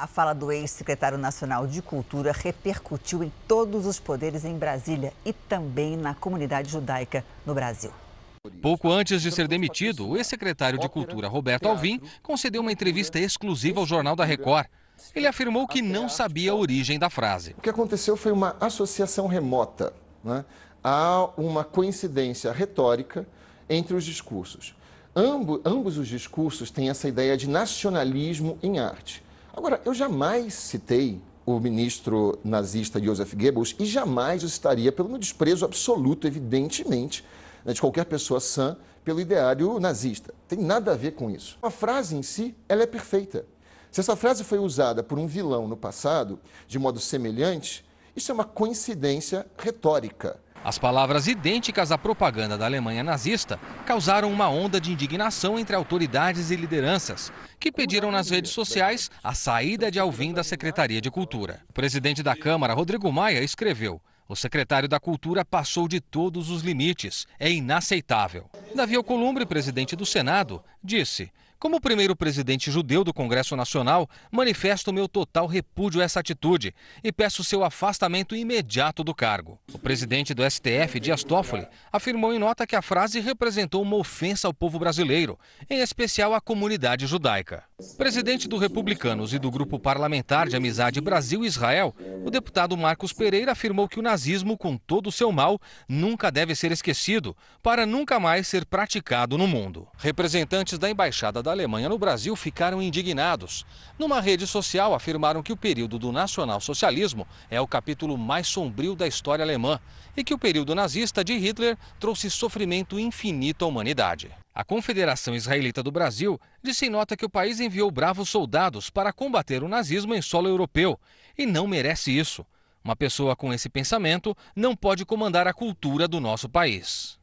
A fala do ex-secretário nacional de Cultura repercutiu em todos os poderes em Brasília e também na comunidade judaica no Brasil. Pouco antes de ser demitido, o ex-secretário de Cultura Roberto Alvim concedeu uma entrevista exclusiva ao Jornal da Record. Ele afirmou que não sabia a origem da frase. O que aconteceu foi uma associação remota. Né? Há uma coincidência retórica entre os discursos. Ambo, ambos os discursos têm essa ideia de nacionalismo em arte. Agora, eu jamais citei o ministro nazista Joseph Goebbels e jamais o citaria pelo meu desprezo absoluto, evidentemente, né, de qualquer pessoa sã pelo ideário nazista. Tem nada a ver com isso. A frase em si, ela é perfeita. Se essa frase foi usada por um vilão no passado, de modo semelhante, isso é uma coincidência retórica. As palavras idênticas à propaganda da Alemanha nazista causaram uma onda de indignação entre autoridades e lideranças, que pediram nas redes sociais a saída de Alvim da Secretaria de Cultura. O presidente da Câmara, Rodrigo Maia, escreveu: o secretário da Cultura passou de todos os limites. É inaceitável. Davi Alcolumbre, presidente do Senado, disse como primeiro presidente judeu do Congresso Nacional, manifesto meu total repúdio a essa atitude e peço seu afastamento imediato do cargo. O presidente do STF, Dias Toffoli, afirmou em nota que a frase representou uma ofensa ao povo brasileiro, em especial à comunidade judaica. Presidente do Republicanos e do Grupo Parlamentar de Amizade Brasil-Israel, o deputado Marcos Pereira afirmou que o nazismo, com todo o seu mal, nunca deve ser esquecido, para nunca mais ser praticado no mundo. Representantes da Embaixada da Alemanha no Brasil ficaram indignados. Numa rede social, afirmaram que o período do nacionalsocialismo é o capítulo mais sombrio da história alemã e que o período nazista de Hitler trouxe sofrimento infinito à humanidade. A Confederação Israelita do Brasil disse em nota que o país enviou bravos soldados para combater o nazismo em solo europeu e não merece isso. Uma pessoa com esse pensamento não pode comandar a cultura do nosso país.